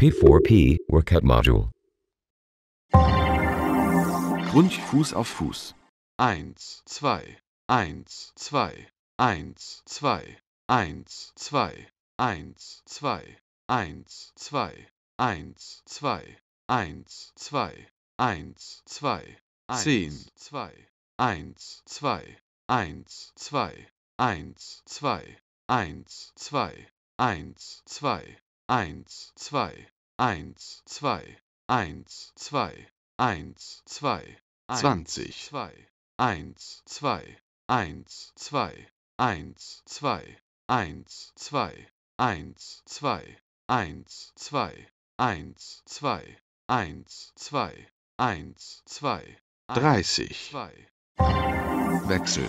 P4P Workout Module. Grund Fuß auf Fuß. 1, 2, 1, 2, 1, 2, 1, 2, 1, 2, 1, 2, 1, 2, 1, 2, 1, 2, 10, 2, 1, 2, 1, 2, 1, 2, 1, 2, 1, 2, eins, zwei, eins, zwei, eins, zwei, eins, zwei, zwanzig, zwei, eins, zwei, eins, zwei, eins, zwei, eins, zwei, eins, zwei, eins, zwei, eins, zwei, eins, zwei, eins, zwei, dreißig. Wechsel.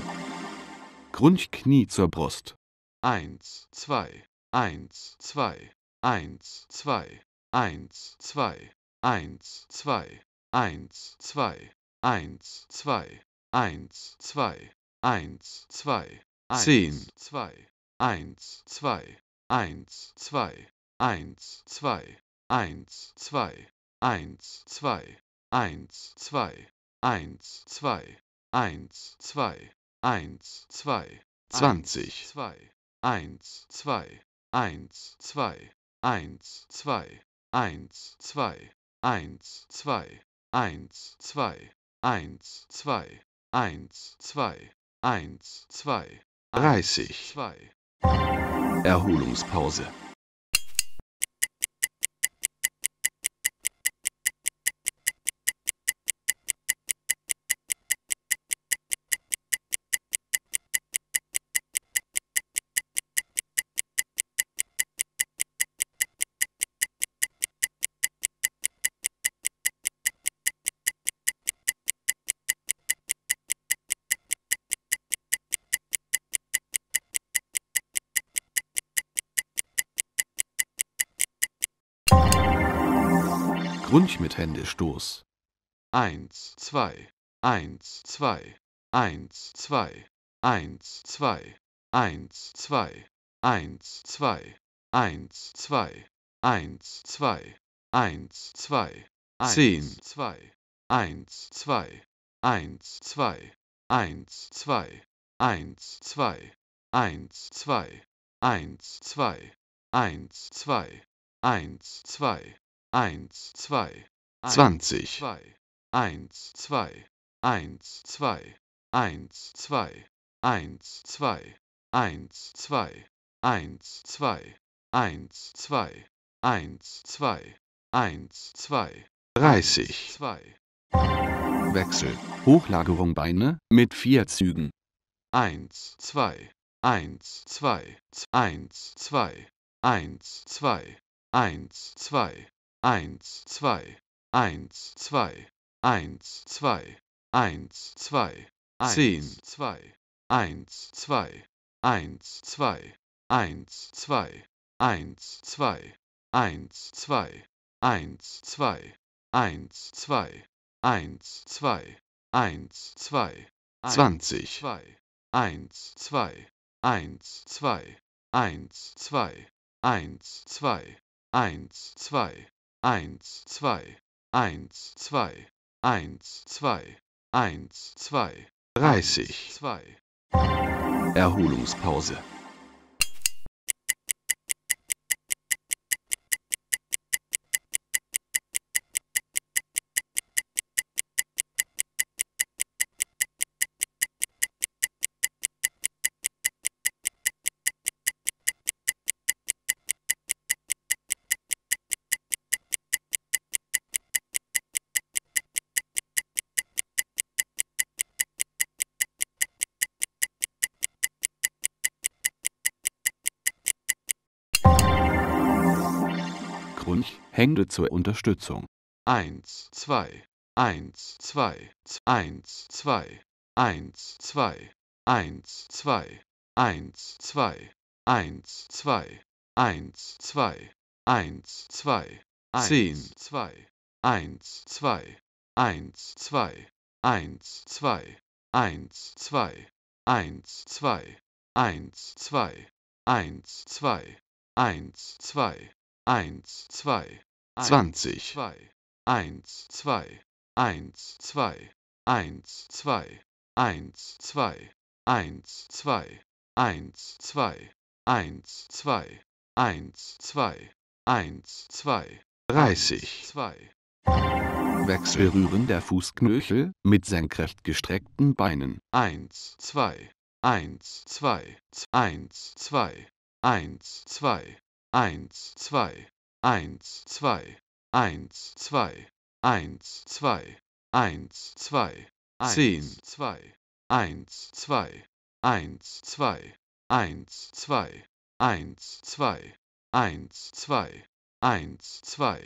Grundknie zur Brust. Eins, zwei, eins, zwei eins, zwei, eins, zwei, eins, zwei, eins, zwei, eins, zwei, eins, zwei, eins, zwei, zehn, zwei, eins, zwei, eins, zwei, eins, zwei, eins, zwei, eins, zwei, eins, zwei, eins, zwei, eins, zwei, eins, zwei, zwanzig, zwei, eins, zwei, eins, zwei, eins, zwei, eins, zwei, eins, zwei, eins, zwei, eins, zwei, eins, zwei, eins, zwei, dreißig. Erholungspause. Grunch mit Händestoß. Eins zwei eins zwei eins zwei eins zwei eins zwei eins zwei eins zwei eins zwei eins zwei zehn zwei eins zwei eins zwei eins zwei eins zwei eins zwei eins zwei eins zwei eins zwei eins zwei zwanzig eins zwei eins zwei eins zwei eins zwei eins zwei eins zwei eins zwei eins zwei eins zwei dreißig Wechsel Hochlagerung Beine mit vier Zügen eins zwei eins zwei eins zwei eins zwei eins zwei eins, zwei, eins, zwei, eins, zwei, eins, zwei, zehn, zwei, eins, zwei, eins, zwei, eins, zwei, eins, zwei, eins, zwei, eins, zwei, eins, zwei, eins, zwei, eins, zwei, zwanzig, zwei, eins, zwei, eins, zwei, eins, zwei, eins, zwei, eins, zwei eins, zwei, eins, zwei, eins, zwei, eins, zwei, dreißig. Erholungspause. Krunch, Hände zur Unterstützung. 1, 2, 1, 2, 1, 2, 1, 2, 1, 2, 1, 2, 1, 2, 1, 2, 1, 2, 10, 2, 1, 2, 1, 2, 1, 2, 1, 2, 1, 2, 1, 2, 1, 2, 1, 2, eins zwei zwanzig eins zwei eins zwei eins zwei eins zwei eins zwei eins zwei eins zwei eins zwei eins zwei dreißig zwei Wechselrühren der Fußknöchel mit senkrecht gestreckten Beinen. eins zwei eins zwei eins zwei eins zwei eins, zwei, eins, zwei, eins, zwei, eins, zwei, eins, zwei, zehn, zwei, eins, zwei, eins, zwei, eins, zwei, eins, zwei, eins, zwei, eins, zwei,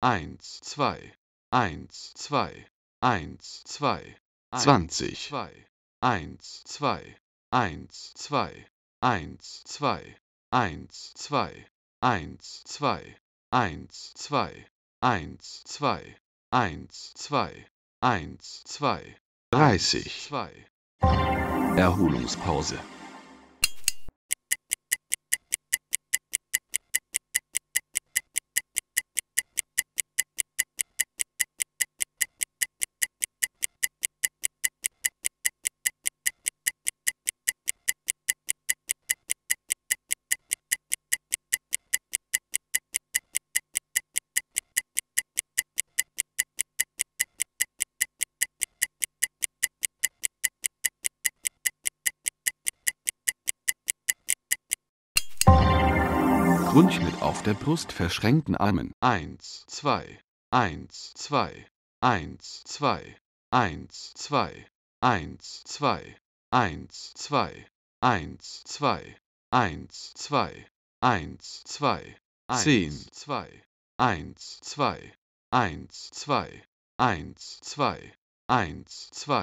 eins, zwei, eins, zwei, eins, zwei, zwanzig, zwei, eins, zwei, eins, zwei, eins, zwei, eins, zwei eins, zwei, eins, zwei, eins, zwei, eins, zwei, eins, zwei, dreißig. Erholungspause. Grund mit auf der Brust verschränkten Armen. 1, 2, 1, 2, 1, 2, 1, 2, 1, 2, 1, 2, 1, 2, 1, 2, 1, 2, 10, 2, 1, 2, 1, 2, 1, 2, 1, 2,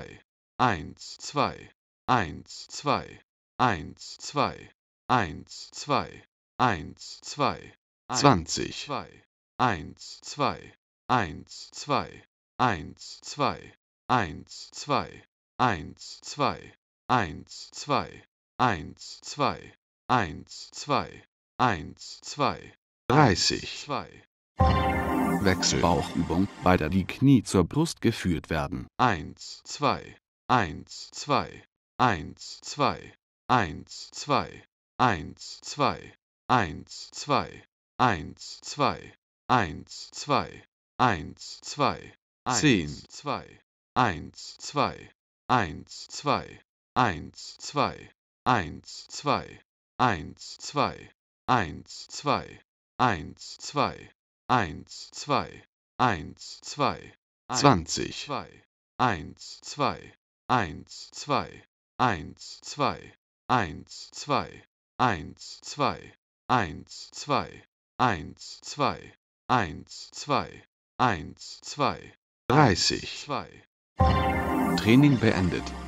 1, 2, 1, 2, 1, 2, 1, 2, eins, zwei, zwanzig, zwei, eins, zwei, eins, zwei, eins, zwei, eins, zwei, eins, zwei, eins, zwei, eins, zwei, eins, zwei, eins, zwei, dreißig, zwei. Wechselbauchübung, bei der die Knie zur Brust geführt werden. Eins, zwei, eins, zwei, eins, zwei, eins, zwei, eins, zwei eins, zwei, eins, zwei, eins, zwei, eins, zwei, zehn, zwei, eins, zwei, eins, zwei, eins, zwei, eins, zwei, eins, zwei, eins, zwei, eins, zwei, eins, zwei, eins, zwei, zwanzig, zwei, eins, zwei, eins, zwei, eins, zwei, eins, zwei, eins, zwei eins, zwei, eins, zwei, eins, zwei, eins, zwei, dreißig. Training beendet.